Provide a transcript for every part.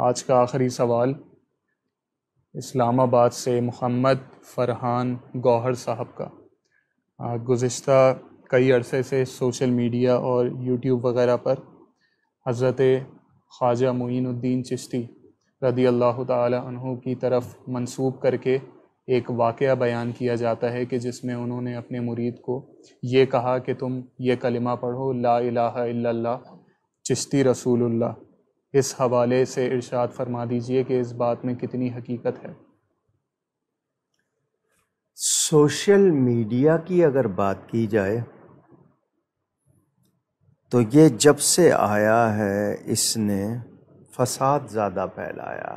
आज का आखिरी सवाल इस्लामाबाद से मोहम्मद फरहान गौहर साहब का गुज्त कई अरसे से सोशल मीडिया और यूट्यूब वगैरह पर हज़रत ख्वाजा मुइनुद्दीन चिश्ती रदी अल्लाह तहु की तरफ मंसूब करके एक वाक़ बयान किया जाता है कि जिसमें उन्होंने अपने मुरीद को ये कहा कि तुम ये कलिमा पढ़ो ला इलाहा इल्लल्लाह चिश्ती रसूलुल्लाह इस हवाले से इरशाद फरमा दीजिए कि इस बात में कितनी हकीकत है सोशल मीडिया की अगर बात की जाए तो ये जब से आया है इसने फसाद ज़्यादा फैलाया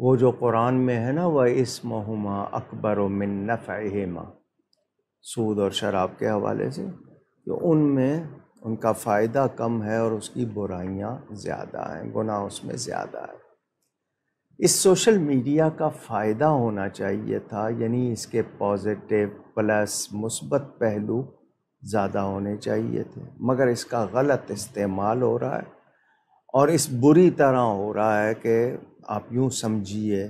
वो जो कुरान में है ना वह इस महुमा अकबर मिन नफ़ेमा सूद और शराब के हवाले से तो उनमें उनका फ़ायदा कम है और उसकी बुराइयाँ ज़्यादा हैं गुनाह उसमें ज़्यादा है इस सोशल मीडिया का फ़ायदा होना चाहिए था यानी इसके पॉजिटिव प्लस मुस्बत पहलू ज़्यादा होने चाहिए थे मगर इसका गलत इस्तेमाल हो रहा है और इस बुरी तरह हो रहा है कि आप यूँ समझिए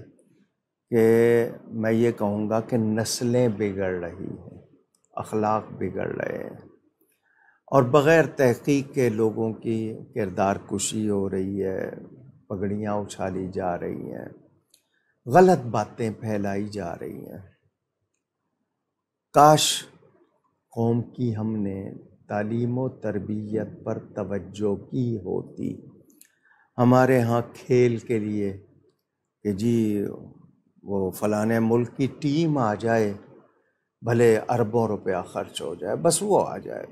कि मैं ये कहूँगा कि नस्लें बिगड़ रही हैं अखलाक बिगड़ रहे हैं और बग़ैर तहकीक के लोगों की किरदार कुशी हो रही है पगड़ियाँ उछाली जा रही हैं गलत बातें फैलाई जा रही हैं काश कौम की हमने तालीम व तरबियत पर तवज्जो की होती हमारे यहाँ खेल के लिए कि जी वो फलाने मुल्क की टीम आ जाए भले अरबों रुपया ख़र्च हो जाए बस वो आ जाए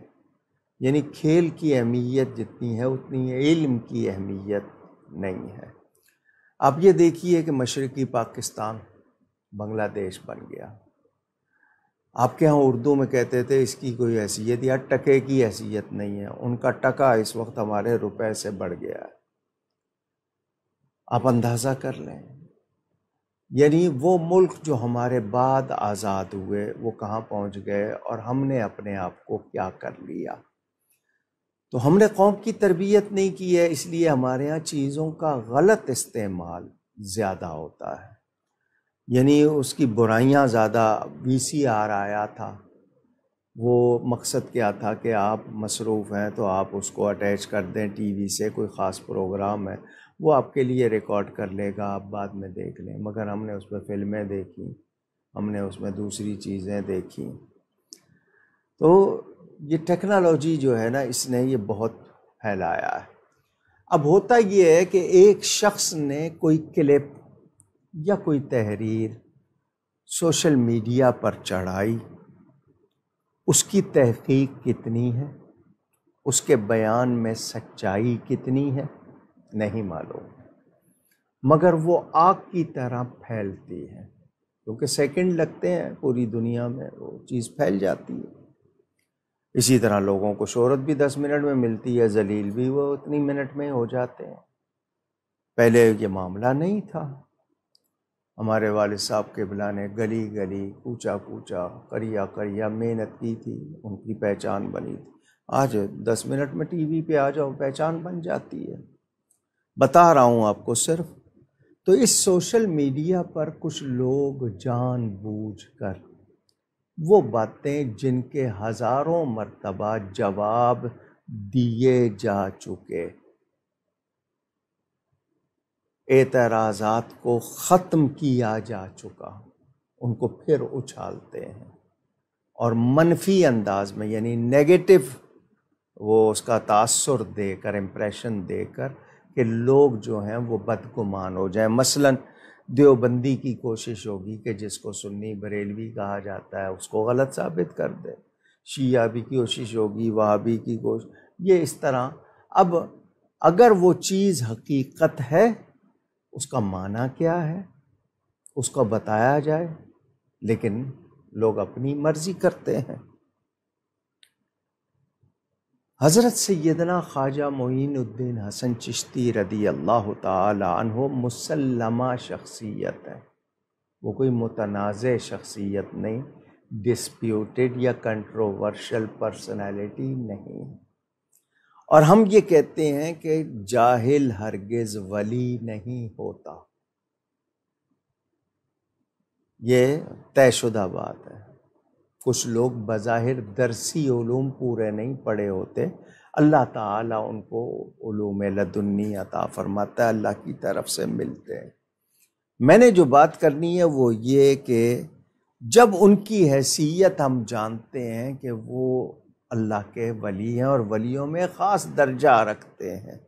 यानी खेल की अहमियत जितनी है उतनी है इल्म की अहमियत नहीं है आप ये देखिए कि मशरक़ी पाकिस्तान बांग्लादेश बन गया आपके यहाँ उर्दू में कहते थे इसकी कोई हैसियत या टके की हैसियत नहीं है उनका टका इस वक्त हमारे रुपए से बढ़ गया है आप अंदाज़ा कर लें यानी वो मुल्क जो हमारे बाद आज़ाद हुए वो कहाँ पहुँच गए और हमने अपने आप को क्या कर लिया तो हमने कौम की तरबियत नहीं की है इसलिए हमारे यहाँ चीज़ों का गलत इस्तेमाल ज़्यादा होता है यानी उसकी बुराइयाँ ज़्यादा वी सी आर आया था वो मकसद क्या था कि आप मसरूफ़ हैं तो आप उसको अटैच कर दें टी वी से कोई ख़ास प्रोग्राम है वो आपके लिए रिकॉर्ड कर लेगा आप बाद में देख लें मगर हमने उस पर फिल्में देखी हमने उसमें दूसरी चीज़ें देखी तो ये टेक्नोलॉजी जो है ना इसने ये बहुत फैलाया है अब होता ये है कि एक शख्स ने कोई क्लिप या कोई तहरीर सोशल मीडिया पर चढ़ाई उसकी तहकीक कितनी है उसके बयान में सच्चाई कितनी है नहीं मालूम मगर वो आग की तरह फैलती है क्योंकि सेकंड लगते हैं पूरी दुनिया में वो चीज़ फैल जाती है इसी तरह लोगों को शहरत भी दस मिनट में मिलती है जलील भी वो उतनी मिनट में हो जाते हैं पहले ये मामला नहीं था हमारे वाल साहब के बिला ने गली गली ऊँचा कूचा करिया करिया मेहनत की थी उनकी पहचान बनी थी आज दस मिनट में टीवी पे आ जाओ पहचान बन जाती है बता रहा हूँ आपको सिर्फ तो इस सोशल मीडिया पर कुछ लोग बूझ कर वो बातें जिनके हज़ारों मरतबा जवाब दिए जा चुके एतराज़ात को ख़त्म किया जा चुका उनको फिर उछालते हैं और मनफी अंदाज में यानी नेगेटिव वो उसका तासर देकर इम्प्रेशन देकर कि लोग जो हैं वो बदगुमान हो जाए मसलन देवबंदी की कोशिश होगी कि जिसको सुन्नी बरेलवी कहा जाता है उसको गलत साबित कर दे शिया भी की कोशिश होगी वहाबी की कोशिश ये इस तरह अब अगर वो चीज़ हकीकत है उसका माना क्या है उसको बताया जाए लेकिन लोग अपनी मर्ज़ी करते हैं हज़रत सैदना ख्वाजा मोइनुद्दीन हसन चिश्ती रदी अल्लाह तहो मुसलमा शख्सियत है वो कोई मुतनाज़ शख्सियत नहीं डिस्प्यूटेड या कंट्रोवर्शल पर्सनालिटी नहीं है और हम ये कहते हैं कि जाहिल हरगिज़ वली नहीं होता ये तयशुदा बात है कुछ लोग बज़ाहिर दरसी ूम पूरे नहीं पढ़े होते अल्लाह ताला उनको उलूम लदुन्नी अता फरमाता है अल्लाह की तरफ से मिलते हैं मैंने जो बात करनी है वो ये कि जब उनकी हैसियत हम जानते हैं कि वो अल्लाह के वली हैं और वलियों में ख़ास दर्जा रखते हैं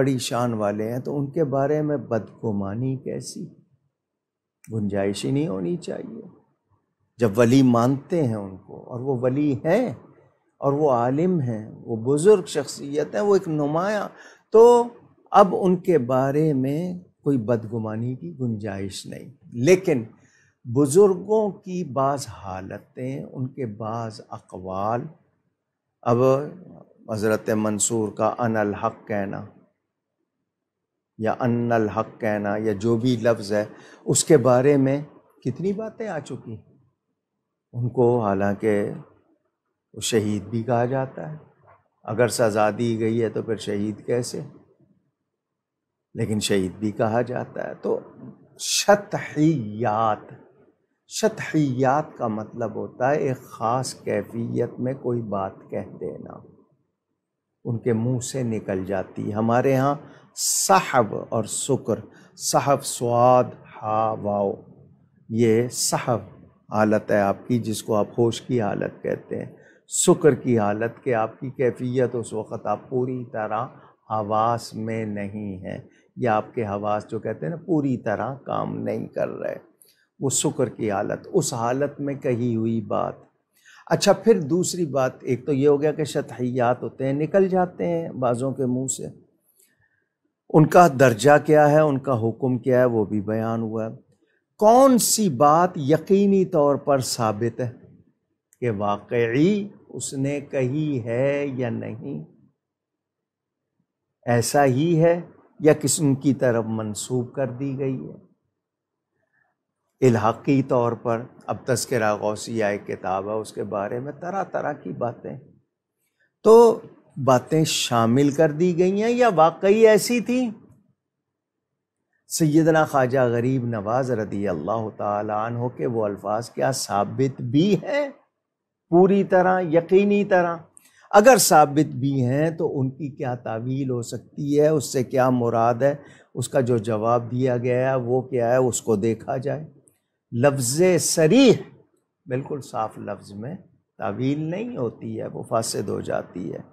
बड़ी शान वाले हैं तो उनके बारे में बदगुमानी कैसी गुंजाइश ही नहीं होनी चाहिए जब वली मानते हैं उनको और वो वली हैं और वो आलिम हैं वो बुज़ुर्ग शख्सियत हैं वो एक नुमाया तो अब उनके बारे में कोई बदगुमानी की गुंजाइश नहीं लेकिन बुज़ुर्गों की बाज़ हालतें उनके बाज़ अकवाल अब हज़रत मंसूर का अनल हक कहना या अनल़ हक कहना या जो भी लफ्ज़ है उसके बारे में कितनी बातें आ चुकी हैं उनको हालांकि शहीद भी कहा जाता है अगर सज़ा दी गई है तो फिर शहीद कैसे लेकिन शहीद भी कहा जाता है तो शतहियात शतहियात का मतलब होता है एक ख़ास कैफियत में कोई बात कह देना उनके मुंह से निकल जाती हमारे यहाँ साहब और शुक्र साहब स्वाद हा वाओ ये साहब हालत है आपकी जिसको आप होश की हालत कहते हैं शुक्र की हालत के आपकी कैफियत उस वक़्त आप पूरी तरह हवास में नहीं है या आपके हवास जो कहते हैं ना पूरी तरह काम नहीं कर रहे वो शुक्र की हालत उस हालत में कही हुई बात अच्छा फिर दूसरी बात एक तो ये हो गया कि शतहैयात होते हैं निकल जाते हैं बाज़ों के मुंह से उनका दर्जा क्या है उनका हुक्म क्या है वो भी बयान हुआ है कौन सी बात यकीनी तौर पर साबित है कि वाकई उसने कही है या नहीं ऐसा ही है या किस उनकी तरफ मंसूब कर दी गई है इलाकी तौर पर अब तस्करा गौसिया एक किताब है उसके बारे में तरह तरह की बातें तो बातें शामिल कर दी गई हैं या वाकई ऐसी थी सैदना ख्वाजा गरीब नवाज रदी अल्लाह हो के वो अल्फाज क्या साबित भी हैं पूरी तरह यकीनी तरह अगर साबित भी हैं तो उनकी क्या तावील हो सकती है उससे क्या मुराद है उसका जो जवाब दिया गया है वो क्या है उसको देखा जाए लफ्ज़ सरीह बिल्कुल साफ लफ्ज़ में तावील नहीं होती है वो फासद हो जाती है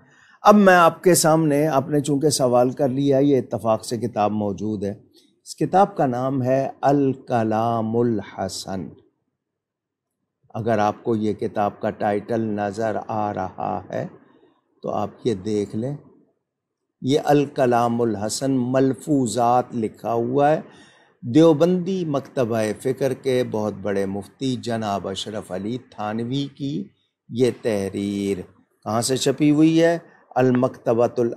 अब मैं आपके सामने आपने चूँकि सवाल कर लिया ये इतफ़ाक़ से किताब मौजूद है इस किताब का नाम है अल कलामुल हसन अगर आपको ये किताब का टाइटल नज़र आ रहा है तो आप ये देख लें ये अल कलामुल हसन मलफूजात लिखा हुआ है देवबंदी मकतब फ़िक्र के बहुत बड़े मुफ्ती जनाब अशरफ अली थानवी की ये तहरीर कहाँ से छपी हुई है अलमकतबतुल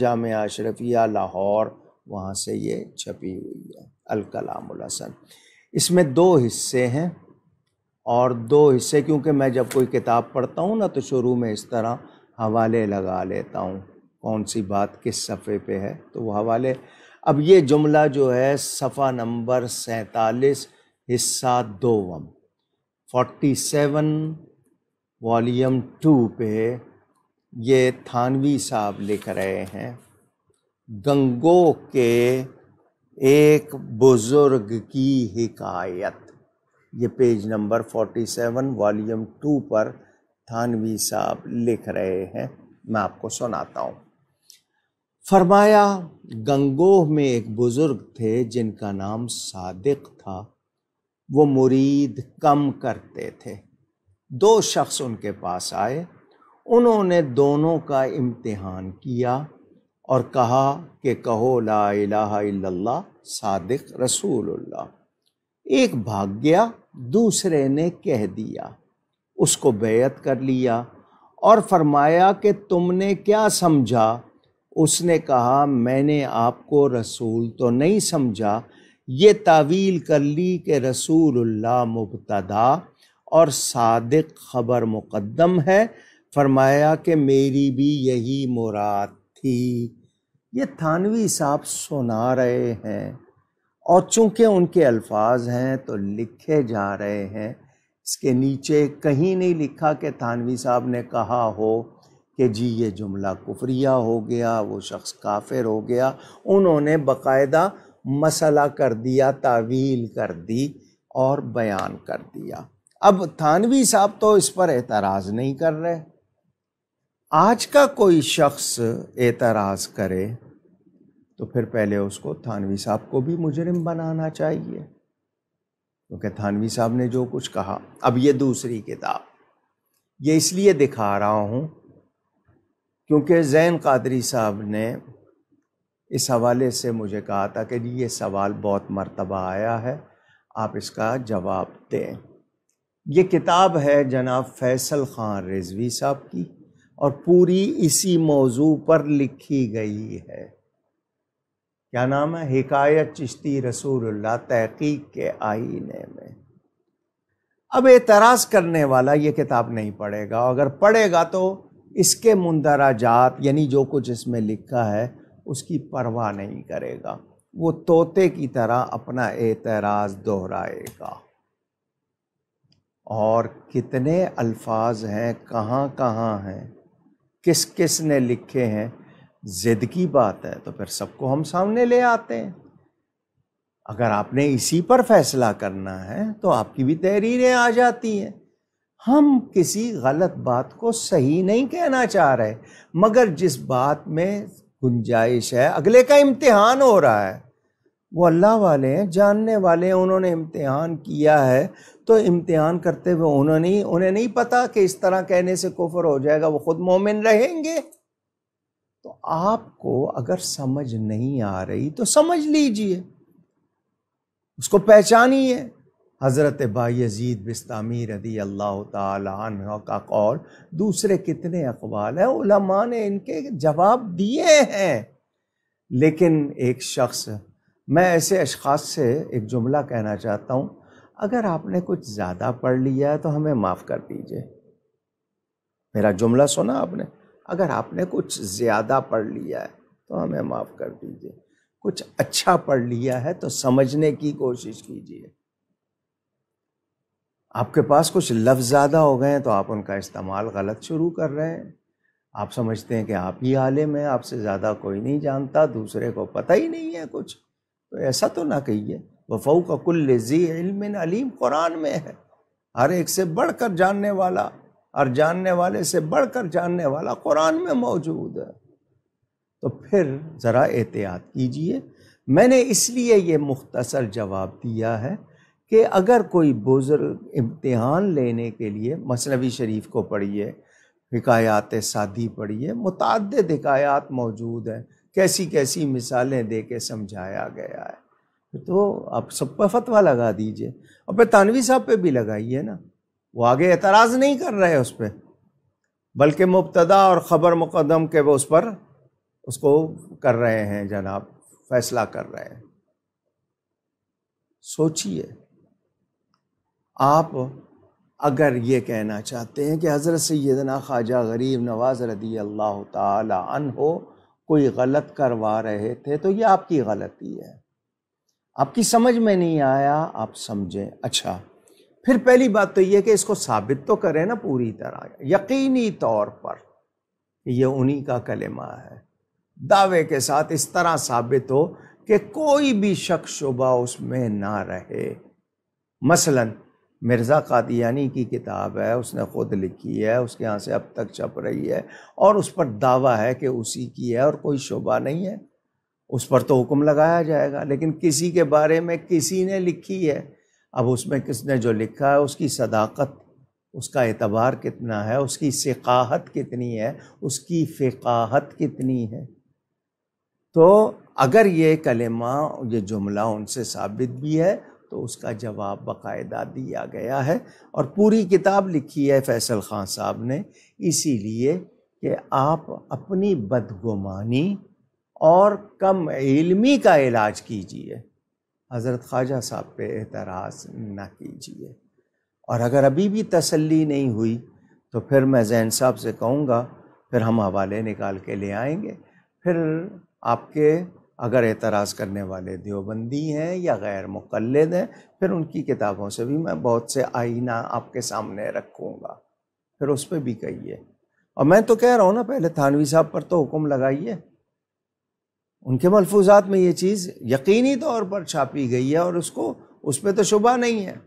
जाम अशरफिया लाहौर वहाँ से ये छपी हुई है अलकलामुल हसन इसमें दो हिस्से हैं और दो हिस्से क्योंकि मैं जब कोई किताब पढ़ता हूँ ना तो शुरू में इस तरह हवाले लगा लेता हूँ कौन सी बात किस सफ़े पे है तो वो हवाले अब ये जुमला जो है सफ़ा नंबर सैतालीस हिस्सा दो वम फोर्टी सेवन वॉलीम टू पे ये थानवी साहब लिख रहे हैं गंगो के एक बुज़ुर्ग की हिकायत ये पेज नंबर 47 वॉल्यूम टू पर थानवी साहब लिख रहे हैं मैं आपको सुनाता हूँ फरमाया गंगोह में एक बुज़ुर्ग थे जिनका नाम सादिक था वो मुरीद कम करते थे दो शख्स उनके पास आए उन्होंने दोनों का इम्तिहान किया और कहा कि कहो ला सादिक रसूलुल्लाह एक भाग गया दूसरे ने कह दिया उसको बेयत कर लिया और फरमाया कि तुमने क्या समझा उसने कहा मैंने आपको रसूल तो नहीं समझा ये तावील कर ली कि रसूलुल्लाह मुबतदा और सादिक खबर मुकदम है फरमाया कि मेरी भी यही मुराद थी ये थानवी साहब सुना रहे हैं और चूंकि उनके अल्फाज हैं तो लिखे जा रहे हैं इसके नीचे कहीं नहीं लिखा कि थानवी साहब ने कहा हो कि जी ये जुमला कुफरिया हो गया वो शख्स काफिर हो गया उन्होंने बकायदा मसला कर दिया तावील कर दी और बयान कर दिया अब थानवी साहब तो इस पर एतराज़ नहीं कर रहे आज का कोई शख्स एतराज़ करे तो फिर पहले उसको थानवी साहब को भी मुजरिम बनाना चाहिए क्योंकि तो थानवी साहब ने जो कुछ कहा अब ये दूसरी किताब ये इसलिए दिखा रहा हूँ क्योंकि जैन कादरी साहब ने इस हवाले से मुझे कहा था कि ये सवाल बहुत मरतबा आया है आप इसका जवाब दें ये किताब है जनाब फैसल ख़ान रिजवी साहब की और पूरी इसी मौजू पर लिखी गई है क्या नाम है हिकायत चिश्ती रसूलुल्लाह तहकीक के आईने में अब एतराज़ करने वाला ये किताब नहीं पढ़ेगा अगर पढ़ेगा तो इसके मुंदराजात यानी जो कुछ इसमें लिखा है उसकी परवाह नहीं करेगा वो तोते की तरह अपना एतराज़ दोहराएगा और कितने अल्फाज हैं कहाँ कहाँ हैं किस किस ने लिखे हैं जिद की बात है तो फिर सबको हम सामने ले आते हैं अगर आपने इसी पर फैसला करना है तो आपकी भी तहरीरें आ जाती हैं हम किसी गलत बात को सही नहीं कहना चाह रहे मगर जिस बात में गुंजाइश है अगले का इम्तिहान हो रहा है वो अल्लाह वाले हैं जानने वाले हैं उन्होंने इम्तिहान किया है तो इम्तिहान करते हुए उन्होंने उन्हें नहीं पता कि इस तरह कहने से कुफर हो जाएगा वो ख़ुद मोमिन रहेंगे तो आपको अगर समझ नहीं आ रही तो समझ लीजिए उसको पहचानिए हज़रत बायजीद बिस्तामी रदी अल्लाह तह का कौल दूसरे कितने अकबाल हैं उलमा ने इनके जवाब दिए हैं लेकिन एक शख्स मैं ऐसे अशास से एक जुमला कहना चाहता हूँ अगर आपने कुछ ज़्यादा पढ़ लिया है तो हमें माफ़ कर दीजिए मेरा जुमला सुना आपने अगर आपने कुछ ज़्यादा पढ़ लिया है तो हमें माफ़ कर दीजिए कुछ अच्छा पढ़ लिया है तो समझने की कोशिश कीजिए आपके पास कुछ लफ्ज़ ज़्यादा हो गए हैं तो आप उनका इस्तेमाल गलत शुरू कर रहे हैं आप समझते हैं कि आप ही आलिम हैं आपसे ज़्यादा कोई नहीं जानता दूसरे को पता ही नहीं है कुछ तो ऐसा तो ना कहिए वफ़ाऊ का कुल जी इल्म अलीम कुरान में है हर एक से बढ़कर जानने वाला और जानने वाले से बढ़कर जानने वाला कुरान में मौजूद है तो फिर ज़रा एहतियात कीजिए मैंने इसलिए ये मुख्तसर जवाब दिया है कि अगर कोई बुज़ुर्ग इम्तहान लेने के लिए मसनवी शरीफ को पढ़िए हिकायात सादी पढ़िए मुतद हिकायात मौजूद हैं कैसी कैसी मिसालें दे के समझाया गया है तो आप सब पर फतवा लगा दीजिए और फिर तानवी साहब पे भी लगाइए ना वो आगे एतराज़ नहीं कर रहे उस पर बल्कि मुबतदा और ख़बर मुकदम के वो उस पर उसको कर रहे हैं जनाब फैसला कर रहे हैं सोचिए आप अगर ये कहना चाहते हैं कि हज़रत सैदना ख्वाजा गरीब नवाज़ रदी अल्लाह तन हो कोई गलत करवा रहे थे तो ये आपकी गलती है आपकी समझ में नहीं आया आप समझें अच्छा फिर पहली बात तो ये कि इसको साबित तो करें ना पूरी तरह यकीनी तौर पर ये उन्हीं का कलेमा है दावे के साथ इस तरह साबित हो कि कोई भी शक शुबा उसमें ना रहे मसलन मिर्ज़ा कादियानी की किताब है उसने ख़ुद लिखी है उसके यहाँ से अब तक छप रही है और उस पर दावा है कि उसी की है और कोई शोभा नहीं है उस पर तो हुक्म लगाया जाएगा लेकिन किसी के बारे में किसी ने लिखी है अब उसमें किसने जो लिखा है उसकी सदाकत उसका एतबार कितना है उसकी सिकाहत कितनी है उसकी फ़िकाहत कितनी है तो अगर ये कलेमा ये जुमला उनसे साबित भी है तो उसका जवाब बाकायदा दिया गया है और पूरी किताब लिखी है फैसल ख़ान साहब ने इसीलिए कि आप अपनी बदगुमानी और कम इलमी का इलाज कीजिए हज़रत ख्वाजा साहब पे एतराज़ ना कीजिए और अगर अभी भी तसल्ली नहीं हुई तो फिर मैं जैन साहब से कहूँगा फिर हम हवाले निकाल के ले आएंगे फिर आपके अगर एतराज़ करने वाले देवबंदी हैं या गैर मुकलद हैं फिर उनकी किताबों से भी मैं बहुत से आईना आपके सामने रखूँगा फिर उस पर भी कहिए और मैं तो कह रहा हूँ ना पहले थानवी साहब पर तो हुक्म लगाइए उनके मलफूजात में ये चीज़ यकीनी तौर पर छापी गई है और उसको उस पर तो शुबा नहीं है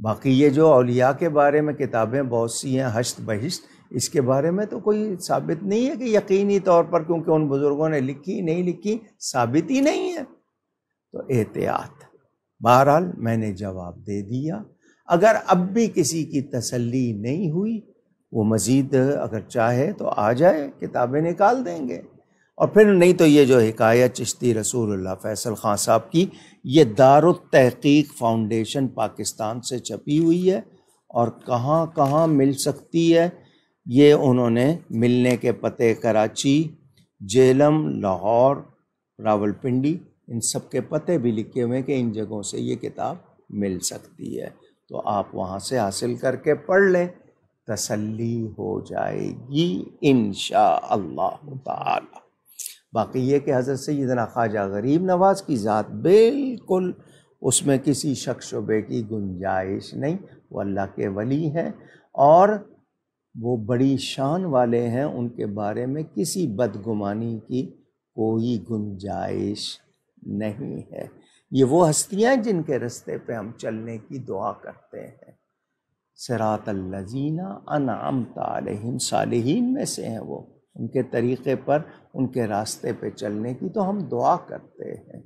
बाकी ये जो अलिया के बारे में किताबें बहुत सी हैं हश्त बहिश्त इसके बारे में तो कोई साबित नहीं है कि यकीनी तौर पर क्योंकि उन बुज़ुर्गों ने लिखी नहीं लिखी साबित ही नहीं है तो एहतियात बहरहाल मैंने जवाब दे दिया अगर अब भी किसी की तसल्ली नहीं हुई वो मज़ीद अगर चाहे तो आ जाए किताबें निकाल देंगे और फिर नहीं तो ये जो हकाया चिश्ती रसूल फैसल ख़ान साहब की ये तहकीक फाउंडेशन पाकिस्तान से छपी हुई है और कहाँ कहाँ मिल सकती है ये उन्होंने मिलने के पते कराची जेलम लाहौर रावलपिंडी इन सब के पते भी लिखे हुए हैं कि इन जगहों से ये किताब मिल सकती है तो आप वहाँ से हासिल करके पढ़ लें तसल्ली हो जाएगी इन अल्लाह बाकी ये कि हज़रत सैदना ख्वाजा गरीब नवाज़ की ज़ात बिल्कुल उसमें किसी शक शुबे की गुंजाइश नहीं वो अल्लाह के वली हैं और वो बड़ी शान वाले हैं उनके बारे में किसी बदगुमानी की कोई गुंजाइश नहीं है ये वो हस्तियाँ जिनके रास्ते पे हम चलने की दुआ करते हैं सरात लजीना अनाम तम सालहीन में से हैं वो उनके तरीक़े पर उनके रास्ते पे चलने की तो हम दुआ करते हैं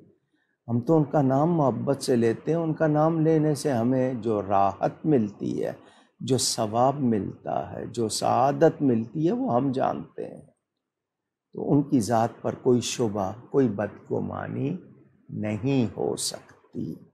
हम तो उनका नाम मोहब्बत से लेते हैं उनका नाम लेने से हमें जो राहत मिलती है जो सवाब मिलता है जो सआदत मिलती है वो हम जानते हैं तो उनकी ज़ात पर कोई शुबा कोई बदगुमानी नहीं हो सकती